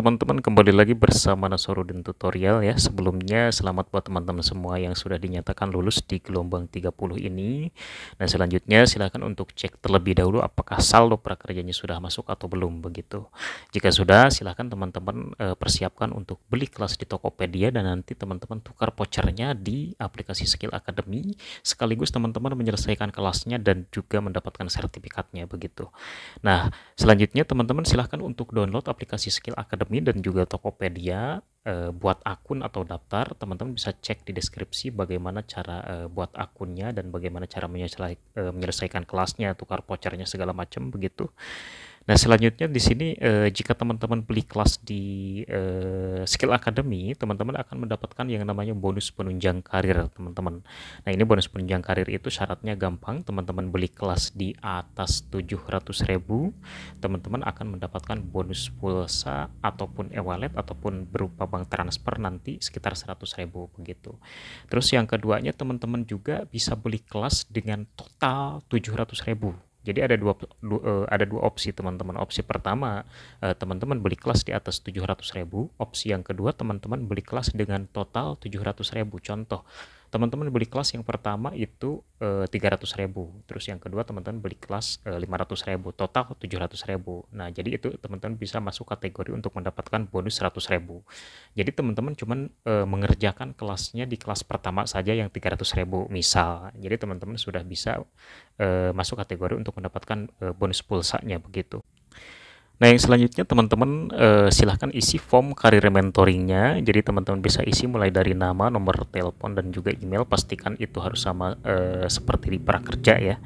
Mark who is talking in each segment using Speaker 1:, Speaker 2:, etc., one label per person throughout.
Speaker 1: teman-teman kembali lagi bersama Nasaruddin Tutorial ya. Sebelumnya selamat buat teman-teman semua yang sudah dinyatakan lulus di gelombang 30 ini. Nah, selanjutnya silahkan untuk cek terlebih dahulu apakah saldo prakerjanya sudah masuk atau belum begitu. Jika sudah, silahkan teman-teman eh, persiapkan untuk beli kelas di Tokopedia dan nanti teman-teman tukar vouchernya di aplikasi Skill Academy sekaligus teman-teman menyelesaikan kelasnya dan juga mendapatkan sertifikatnya begitu. Nah, selanjutnya teman-teman silahkan untuk download aplikasi Skill Academy kami dan juga Tokopedia uh, buat akun atau daftar, teman-teman bisa cek di deskripsi bagaimana cara uh, buat akunnya dan bagaimana cara menyelesaikan, uh, eh, menyelesaikan kelasnya, tukar pochernya segala macam begitu. Nah, selanjutnya di sini eh, jika teman-teman beli kelas di eh, Skill Academy, teman-teman akan mendapatkan yang namanya bonus penunjang karir, teman-teman. Nah, ini bonus penunjang karir itu syaratnya gampang, teman-teman beli kelas di atas 700.000, teman-teman akan mendapatkan bonus pulsa ataupun e-wallet ataupun berupa bank transfer nanti sekitar 100.000 begitu. Terus yang keduanya teman-teman juga bisa beli kelas dengan total ribu jadi ada dua, dua eh, ada dua opsi teman-teman. Opsi pertama eh, teman-teman beli kelas di atas 700.000, opsi yang kedua teman-teman beli kelas dengan total 700.000. Contoh teman-teman beli kelas yang pertama itu eh, tiga ratus ribu terus yang kedua teman-teman beli kelas eh, lima ratus ribu total tujuh ratus ribu nah jadi itu teman-teman bisa masuk kategori untuk mendapatkan bonus seratus ribu jadi teman-teman cuman e, mengerjakan kelasnya di kelas pertama saja yang tiga ratus ribu misal jadi teman-teman sudah bisa e, masuk kategori untuk mendapatkan e, bonus pulsanya begitu Nah, yang selanjutnya teman-teman eh, silahkan isi form karir mentoringnya. Jadi teman-teman bisa isi mulai dari nama, nomor telepon, dan juga email. Pastikan itu harus sama eh, seperti di prakerja ya.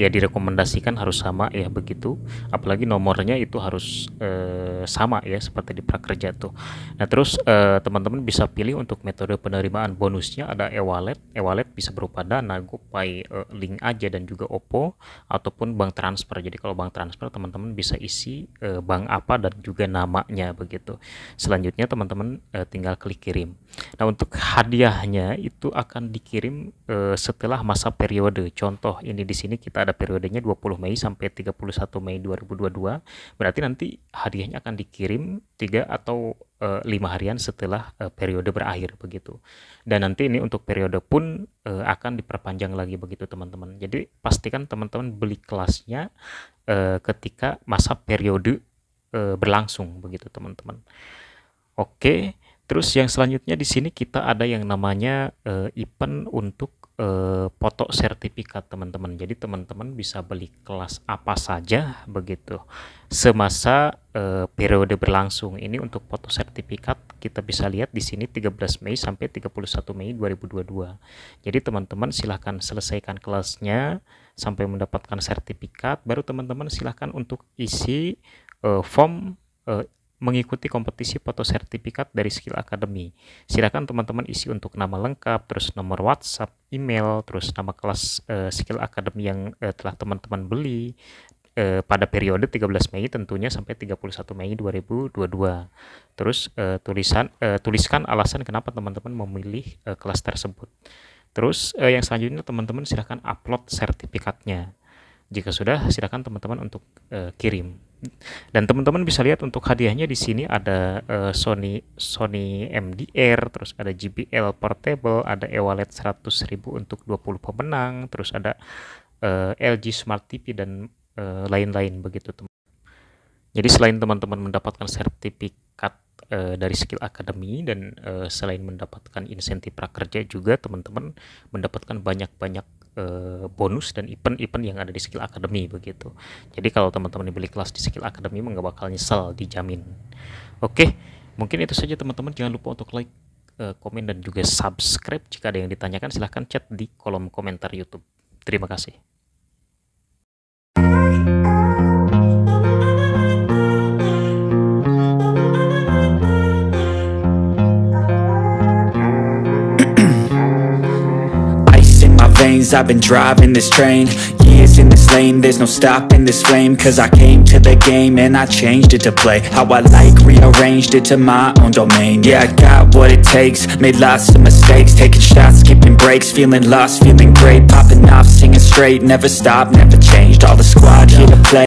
Speaker 1: Ya direkomendasikan harus sama ya begitu. Apalagi nomornya itu harus eh, sama ya seperti di prakerja tuh. Nah terus eh, teman-teman bisa pilih untuk metode penerimaan bonusnya ada e-wallet. E-wallet bisa berupa dana, GoPay, eh, link aja dan juga OPPO ataupun bank transfer. Jadi kalau bank transfer teman-teman bisa isi eh, Eh, bank apa dan juga namanya begitu. Selanjutnya teman-teman uh, tinggal klik kirim. Nah, untuk hadiahnya itu akan dikirim uh, setelah masa periode. Contoh ini di sini kita ada periodenya 20 Mei sampai 31 Mei 2022. Berarti nanti hadiahnya akan dikirim tiga atau Eh, lima harian setelah uh, periode berakhir begitu dan nanti ini untuk periode pun uh, akan diperpanjang lagi begitu teman-teman jadi pastikan teman-teman beli kelasnya uh, ketika masa periode uh, berlangsung begitu teman-teman oke okay. Terus yang selanjutnya di sini kita ada yang namanya uh, eh, event untuk uh, foto sertifikat teman-teman. Jadi teman-teman bisa beli kelas apa saja begitu semasa uh, periode berlangsung. Ini untuk foto sertifikat kita bisa lihat di sini 13 Mei sampai 31 Mei 2022. Jadi teman-teman silahkan selesaikan kelasnya sampai mendapatkan sertifikat. Baru teman-teman silahkan untuk isi uh, form mengikuti kompetisi foto sertifikat dari Skill Academy. Silakan teman-teman isi untuk nama lengkap, terus nomor WhatsApp, email, terus nama kelas uh, Skill Academy yang uh, telah teman-teman beli uh, pada periode 13 Mei tentunya sampai 31 Mei 2022. Terus uh, tulisan uh, tuliskan alasan kenapa teman-teman memilih uh, kelas tersebut. Terus uh, yang selanjutnya teman-teman silakan upload sertifikatnya. Jika sudah, silakan teman-teman untuk uh, kirim. Dan teman-teman bisa lihat untuk hadiahnya di sini ada uh, Sony Sony MDR, terus ada JBL Portable, ada e-wallet 100.000 untuk 20 pemenang, terus ada uh, eh, LG Smart TV dan eh, lain-lain uh, begitu teman. Jadi selain teman-teman mendapatkan sertifikat uh, dari Skill Academy dan uh, selain mendapatkan insentif prakerja juga teman-teman mendapatkan banyak-banyak Eh, bonus dan event-event yang ada di Skill Academy begitu. Jadi kalau teman-teman dibeli kelas di Skill Academy nggak bakal nyesel, dijamin. Oke, mungkin itu saja teman-teman. Jangan lupa untuk like, eh, komen dan juga subscribe. Jika ada yang ditanyakan silahkan chat di kolom komentar YouTube. Terima kasih. veins I've been driving this train Years in this lane, there's no stopping this flame Cause I came to the game and I changed it to play How I like, rearranged it to my own domain Yeah, I got what it takes, made lots of mistakes Taking shots, skipping breaks, feeling lost, feeling great Popping off, singing straight, never stop, never changed All the squad here to play